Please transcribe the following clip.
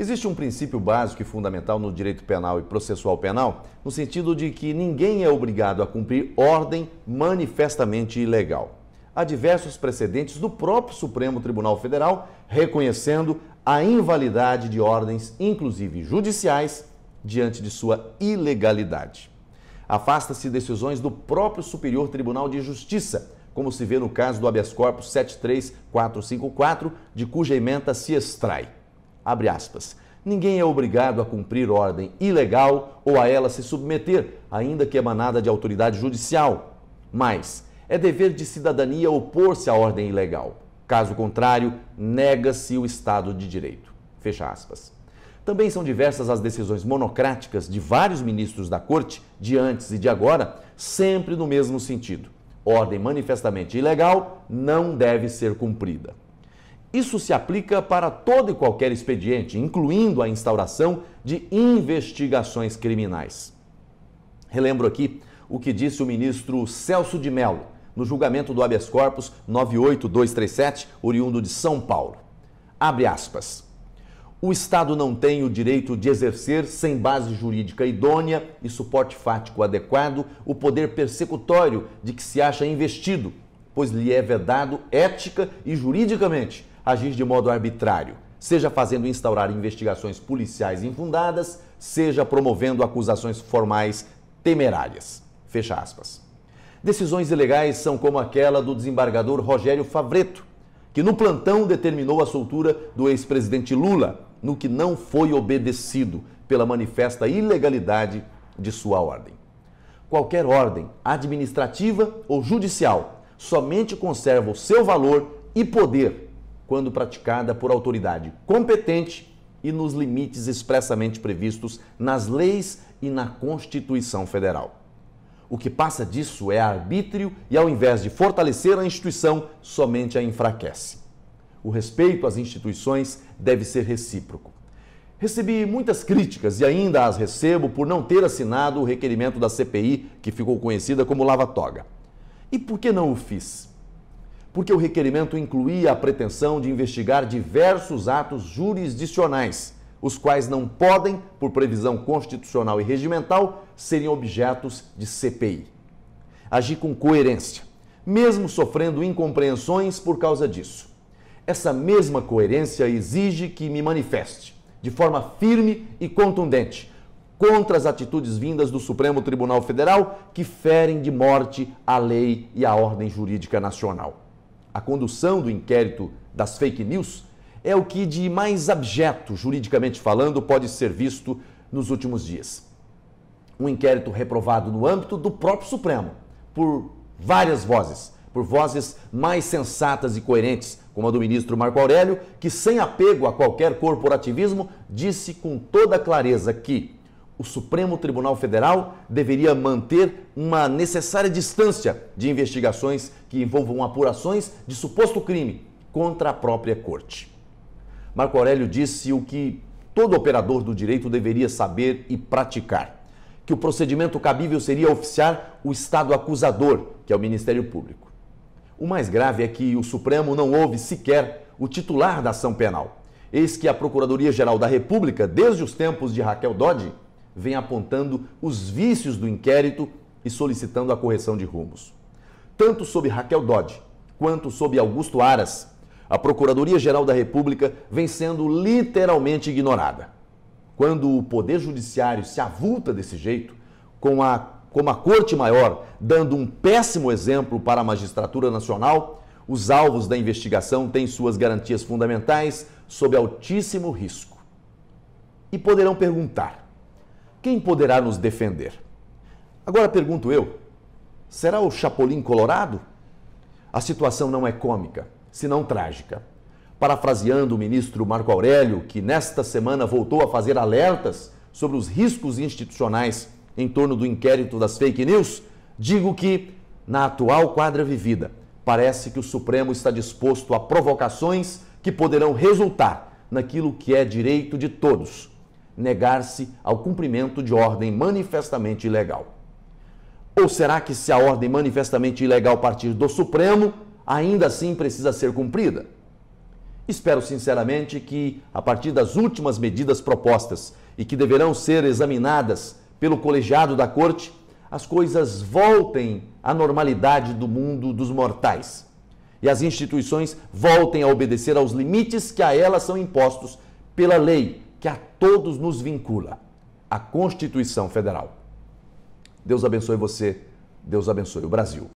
Existe um princípio básico e fundamental no direito penal e processual penal, no sentido de que ninguém é obrigado a cumprir ordem manifestamente ilegal. Há diversos precedentes do próprio Supremo Tribunal Federal reconhecendo a invalidade de ordens, inclusive judiciais, diante de sua ilegalidade. Afasta-se decisões do próprio Superior Tribunal de Justiça, como se vê no caso do habeas corpus 73454, de cuja emenda se extrai Abre aspas. Ninguém é obrigado a cumprir ordem ilegal ou a ela se submeter, ainda que emanada de autoridade judicial. Mas é dever de cidadania opor-se à ordem ilegal. Caso contrário, nega-se o Estado de Direito. Fecha aspas. Também são diversas as decisões monocráticas de vários ministros da Corte, de antes e de agora, sempre no mesmo sentido. Ordem manifestamente ilegal não deve ser cumprida. Isso se aplica para todo e qualquer expediente, incluindo a instauração de investigações criminais. Relembro aqui o que disse o ministro Celso de Mello no julgamento do habeas corpus 98237, oriundo de São Paulo. Abre aspas. O Estado não tem o direito de exercer, sem base jurídica idônea e suporte fático adequado, o poder persecutório de que se acha investido, pois lhe é vedado ética e juridicamente agir de modo arbitrário, seja fazendo instaurar investigações policiais infundadas, seja promovendo acusações formais temerárias. Fecha aspas. Decisões ilegais são como aquela do desembargador Rogério Favreto, que no plantão determinou a soltura do ex-presidente Lula, no que não foi obedecido pela manifesta ilegalidade de sua ordem. Qualquer ordem, administrativa ou judicial, somente conserva o seu valor e poder quando praticada por autoridade competente e nos limites expressamente previstos nas leis e na Constituição Federal. O que passa disso é arbítrio e, ao invés de fortalecer a instituição, somente a enfraquece. O respeito às instituições deve ser recíproco. Recebi muitas críticas e ainda as recebo por não ter assinado o requerimento da CPI, que ficou conhecida como Lava Toga. E por que não o fiz? porque o requerimento incluía a pretensão de investigar diversos atos jurisdicionais, os quais não podem, por previsão constitucional e regimental, serem objetos de CPI. Agi com coerência, mesmo sofrendo incompreensões por causa disso. Essa mesma coerência exige que me manifeste, de forma firme e contundente, contra as atitudes vindas do Supremo Tribunal Federal que ferem de morte a lei e a ordem jurídica nacional a condução do inquérito das fake news é o que de mais abjeto, juridicamente falando, pode ser visto nos últimos dias. Um inquérito reprovado no âmbito do próprio Supremo, por várias vozes, por vozes mais sensatas e coerentes, como a do ministro Marco Aurélio, que, sem apego a qualquer corporativismo, disse com toda clareza que o Supremo Tribunal Federal deveria manter uma necessária distância de investigações que envolvam apurações de suposto crime contra a própria corte. Marco Aurélio disse o que todo operador do direito deveria saber e praticar: que o procedimento cabível seria oficiar o Estado acusador, que é o Ministério Público. O mais grave é que o Supremo não ouve sequer o titular da ação penal. Eis que a Procuradoria-Geral da República, desde os tempos de Raquel Dodge, vem apontando os vícios do inquérito e solicitando a correção de rumos. Tanto sob Raquel Dodge quanto sob Augusto Aras, a Procuradoria-Geral da República vem sendo literalmente ignorada. Quando o Poder Judiciário se avulta desse jeito, com a, como a Corte Maior dando um péssimo exemplo para a magistratura nacional, os alvos da investigação têm suas garantias fundamentais sob altíssimo risco. E poderão perguntar: quem poderá nos defender? Agora pergunto eu: será o Chapolin Colorado? A situação não é cômica, senão trágica. Parafraseando o ministro Marco Aurélio, que nesta semana voltou a fazer alertas sobre os riscos institucionais em torno do inquérito das fake news, digo que, na atual quadra vivida, parece que o Supremo está disposto a provocações que poderão resultar naquilo que é direito de todos, negar-se ao cumprimento de ordem manifestamente ilegal? Ou será que se a ordem manifestamente ilegal partir do Supremo, ainda assim precisa ser cumprida? Espero sinceramente que, a partir das últimas medidas propostas e que deverão ser examinadas pelo colegiado da Corte, as coisas voltem à normalidade do mundo dos mortais e as instituições voltem a obedecer aos limites que a elas são impostos pela lei que a todos nos vincula a Constituição Federal. Deus abençoe você, Deus abençoe o Brasil.